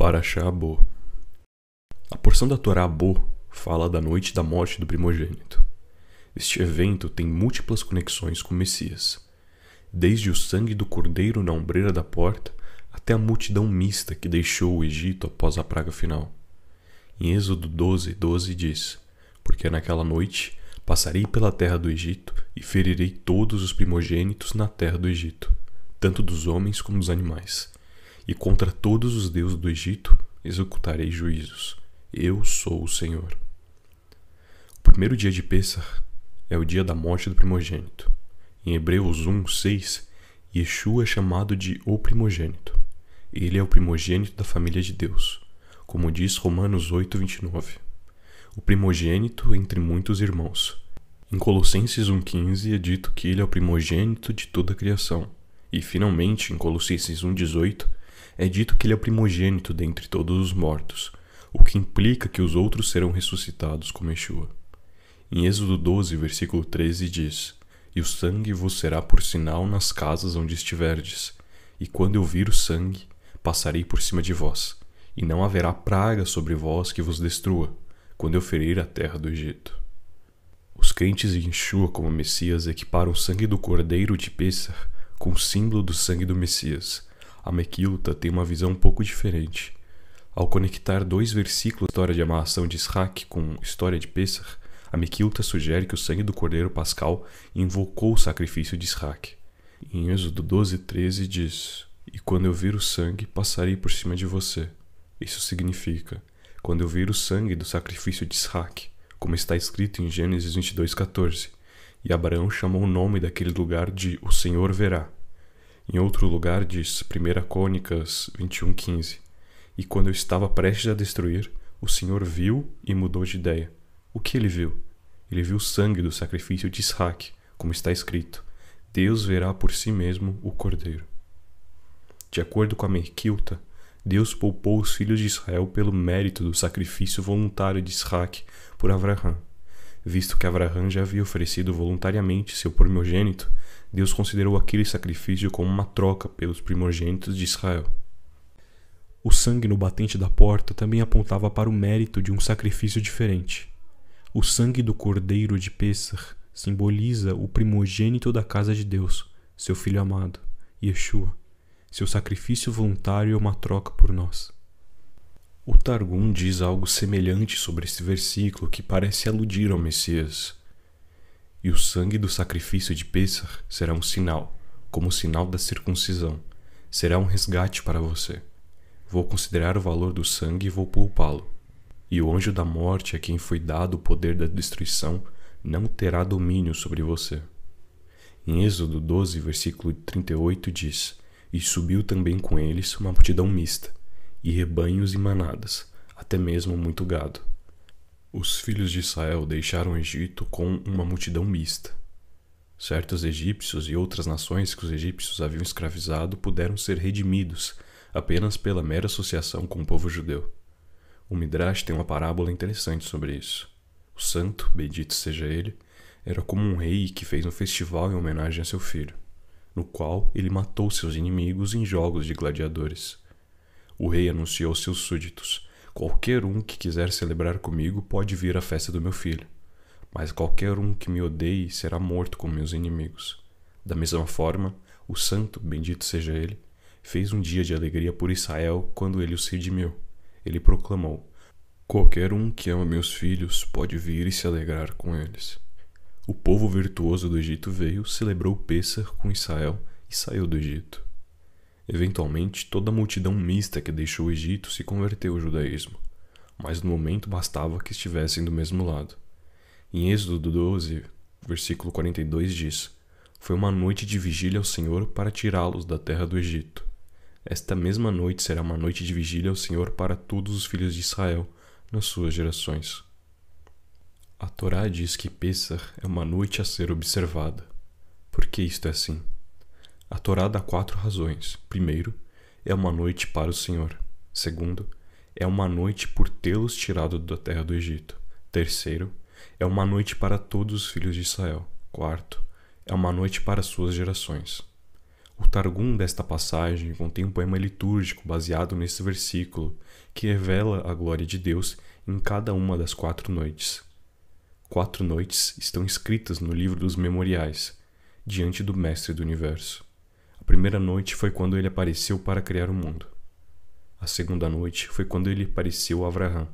Parashá Abo. A porção da Torá Abo fala da noite da morte do primogênito. Este evento tem múltiplas conexões com o Messias, desde o sangue do cordeiro na ombreira da porta até a multidão mista que deixou o Egito após a praga final. Em Êxodo 12, 12 diz: Porque naquela noite passarei pela terra do Egito e ferirei todos os primogênitos na terra do Egito, tanto dos homens como dos animais e contra todos os deuses do Egito executarei juízos. Eu sou o Senhor. O primeiro dia de Pessah é o dia da morte do primogênito. Em Hebreus 1, 6, Yeshua é chamado de o primogênito. Ele é o primogênito da família de Deus, como diz Romanos 8, 29. O primogênito entre muitos irmãos. Em Colossenses 1,15 é dito que ele é o primogênito de toda a criação. E finalmente, em Colossenses 1,18, é dito que ele é o primogênito dentre todos os mortos, o que implica que os outros serão ressuscitados como Yeshua. Em Êxodo 12, versículo 13 diz: E o sangue vos será por sinal nas casas onde estiverdes, e quando eu vir o sangue, passarei por cima de vós, e não haverá praga sobre vós que vos destrua, quando eu ferir a terra do Egito. Os crentes em Yeshua como Messias equiparam o sangue do cordeiro de Pêssar com o símbolo do sangue do Messias, Amequilta tem uma visão um pouco diferente. Ao conectar dois versículos da história de amarração de Israque com história de a Amequilta sugere que o sangue do cordeiro pascal invocou o sacrifício de Israque. Em Êxodo 12, 13 diz: E quando eu vir o sangue, passarei por cima de você. Isso significa: quando eu vir o sangue do sacrifício de Israque, como está escrito em Gênesis 22, 14. E Abraão chamou o nome daquele lugar de O Senhor Verá. Em outro lugar diz 1 Cônicas 21:15. E quando eu estava prestes a destruir, o Senhor viu e mudou de ideia. O que ele viu? Ele viu o sangue do sacrifício de Isaac, como está escrito: Deus verá por si mesmo o cordeiro. De acordo com a Merquilta, Deus poupou os filhos de Israel pelo mérito do sacrifício voluntário de Isaac por Abraham, visto que Abraham já havia oferecido voluntariamente seu primogênito Deus considerou aquele sacrifício como uma troca pelos primogênitos de Israel. O sangue no batente da porta também apontava para o mérito de um sacrifício diferente. O sangue do cordeiro de Pessah simboliza o primogênito da casa de Deus, seu filho amado, Yeshua. Seu sacrifício voluntário é uma troca por nós. O Targum diz algo semelhante sobre esse versículo que parece aludir ao Messias. E o sangue do sacrifício de Pêssar será um sinal, como o sinal da circuncisão. Será um resgate para você. Vou considerar o valor do sangue e vou poupá-lo. E o anjo da morte, a quem foi dado o poder da destruição, não terá domínio sobre você. Em Êxodo 12, versículo 38 diz: E subiu também com eles uma multidão mista, e rebanhos e manadas, até mesmo muito gado. Os filhos de Israel deixaram o Egito com uma multidão mista. Certos egípcios e outras nações que os egípcios haviam escravizado puderam ser redimidos apenas pela mera associação com o povo judeu. O Midrash tem uma parábola interessante sobre isso. O santo, bendito seja ele, era como um rei que fez um festival em homenagem a seu filho, no qual ele matou seus inimigos em jogos de gladiadores. O rei anunciou aos seus súditos: Qualquer um que quiser celebrar comigo pode vir à festa do meu filho, mas qualquer um que me odeie será morto com meus inimigos. Da mesma forma, o santo, bendito seja ele, fez um dia de alegria por Israel quando ele o redimiu. Ele proclamou: Qualquer um que ama meus filhos pode vir e se alegrar com eles. O povo virtuoso do Egito veio, celebrou Pêssar com Israel e saiu do Egito. Eventualmente, toda a multidão mista que deixou o Egito se converteu ao judaísmo, mas no momento bastava que estivessem do mesmo lado. Em Êxodo 12, versículo 42 diz: Foi uma noite de vigília ao Senhor para tirá-los da terra do Egito. Esta mesma noite será uma noite de vigília ao Senhor para todos os filhos de Israel nas suas gerações. A Torá diz que Pessah é uma noite a ser observada. Por que isto é assim? A Torá dá quatro razões. Primeiro, é uma noite para o Senhor. Segundo, é uma noite por tê-los tirado da terra do Egito. Terceiro, é uma noite para todos os filhos de Israel. Quarto, é uma noite para suas gerações. O Targum desta passagem contém um poema litúrgico baseado nesse versículo, que revela a glória de Deus em cada uma das quatro noites. Quatro noites estão escritas no livro dos memoriais, diante do Mestre do Universo primeira noite foi quando ele apareceu para criar o mundo. A segunda noite foi quando ele apareceu a Abraão.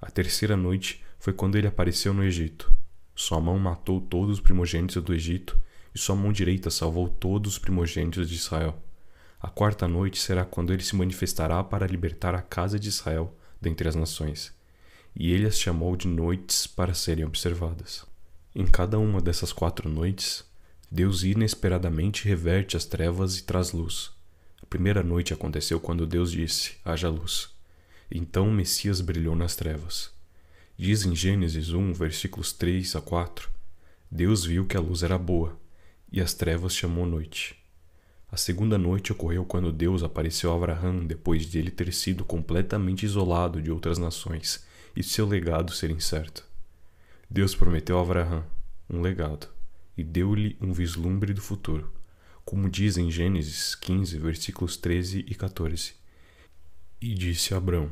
A terceira noite foi quando ele apareceu no Egito. Sua mão matou todos os primogênitos do Egito, e sua mão direita salvou todos os primogênitos de Israel. A quarta noite será quando ele se manifestará para libertar a casa de Israel dentre as nações. E ele as chamou de noites para serem observadas. Em cada uma dessas quatro noites, Deus inesperadamente reverte as trevas e traz luz. A primeira noite aconteceu quando Deus disse: haja luz. Então o Messias brilhou nas trevas. Diz em Gênesis 1, versículos 3 a 4: Deus viu que a luz era boa, e as trevas chamou noite. A segunda noite ocorreu quando Deus apareceu a Abraão depois de ele ter sido completamente isolado de outras nações e seu legado ser incerto. Deus prometeu a Abraão um legado e deu-lhe um vislumbre do futuro, como diz em Gênesis 15, versículos 13 e 14. E disse a Abrão: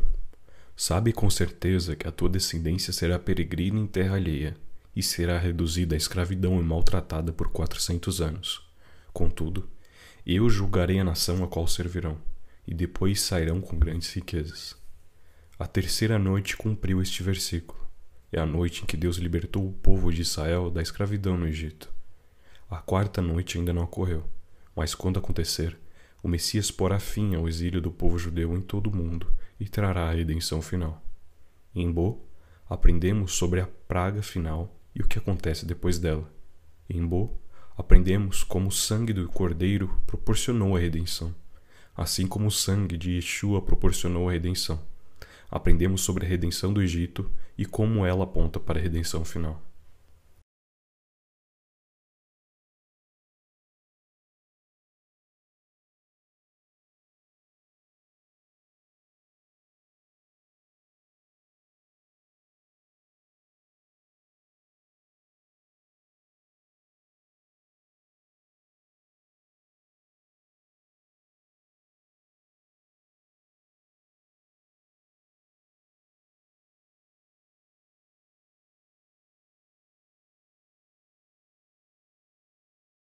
Sabe com certeza que a tua descendência será peregrina em terra alheia, e será reduzida à escravidão e maltratada por quatrocentos anos. Contudo, eu julgarei a nação a qual servirão, e depois sairão com grandes riquezas. A terceira noite cumpriu este versículo. É a noite em que Deus libertou o povo de Israel da escravidão no Egito. A quarta noite ainda não ocorreu, mas quando acontecer, o Messias porá fim ao exílio do povo judeu em todo o mundo e trará a redenção final. Em Bo, aprendemos sobre a praga final e o que acontece depois dela. Em Bo, aprendemos como o sangue do Cordeiro proporcionou a redenção, assim como o sangue de Yeshua proporcionou a redenção. Aprendemos sobre a redenção do Egito e como ela aponta para a redenção final.